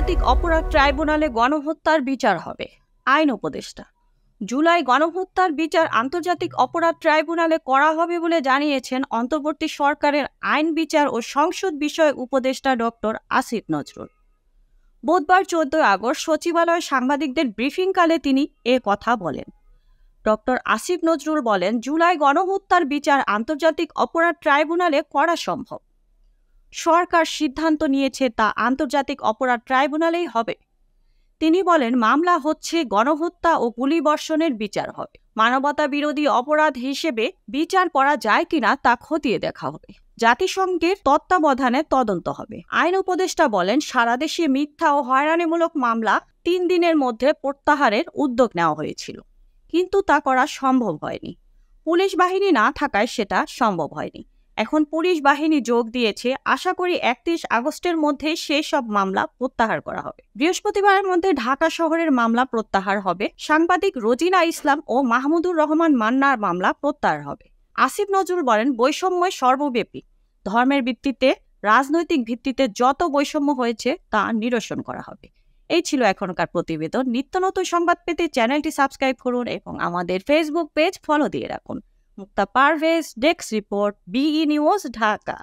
আন্তর্জাতিক অপরাধ ট্রাইব্যুনালে গণহত্যার বিচার হবে আইন উপদেষ্টা জুলাই গণহত্যার বিচার আন্তর্জাতিক অপরাধ ট্রাইব্যুনালে করা হবে বলে জানিয়েছেন অন্তর্বর্তী সরকারের আইন বিচার ও সংসদ বিষয়ক উপদেষ্টা ডক্টর আসিফ নজরুল বুধবার চোদ্দ আগস্ট সচিবালয় সাংবাদিকদের ব্রিফিংকালে তিনি এ কথা বলেন ডক্টর আসিফ নজরুল বলেন জুলাই গণহত্যার বিচার আন্তর্জাতিক অপরাধ ট্রাইব্যুনালে করা সম্ভব সরকার সিদ্ধান্ত নিয়েছে তা আন্তর্জাতিক অপরাধ ট্রাইব্যুনালেই হবে তিনি বলেন মামলা হচ্ছে গণহত্যা ও গুলিবর্ষণের বিচার হবে মানবতা বিরোধী অপরাধ হিসেবে বিচার করা যায় কিনা তা খতিয়ে দেখা হবে জাতিসংঘের তত্ত্বাবধানে তদন্ত হবে আইন উপদেষ্টা বলেন সারাদেশে মিথ্যা ও হয়রানিমূলক মামলা তিন দিনের মধ্যে প্রত্যাহারের উদ্যোগ নেওয়া হয়েছিল কিন্তু তা করা সম্ভব হয়নি পুলিশ বাহিনী না থাকায় সেটা সম্ভব হয়নি এখন পুলিশ বাহিনী যোগ দিয়েছে আশা করি একত্রিশ আগস্টের মধ্যে সেই সব মামলা প্রত্যাহার করা হবে বৃহস্পতিবারের মধ্যে ঢাকা শহরের মামলা প্রত্যাহার হবে সাংবাদিক রোজিনা ইসলাম ও মাহমুদুর রহমান মান্নার মামলা প্রত্যাহার হবে আসিফ নজরুল বলেন বৈষম্যই সর্বব্যাপী ধর্মের ভিত্তিতে রাজনৈতিক ভিত্তিতে যত বৈষম্য হয়েছে তা নিরসন করা হবে এই ছিল এখনকার প্রতিবেদন নিত্য নতুন সংবাদ পেতে চ্যানেলটি সাবস্ক্রাইব করুন এবং আমাদের ফেসবুক পেজ ফলো দিয়ে রাখুন Mukta Parvez desk report BE news Dhaka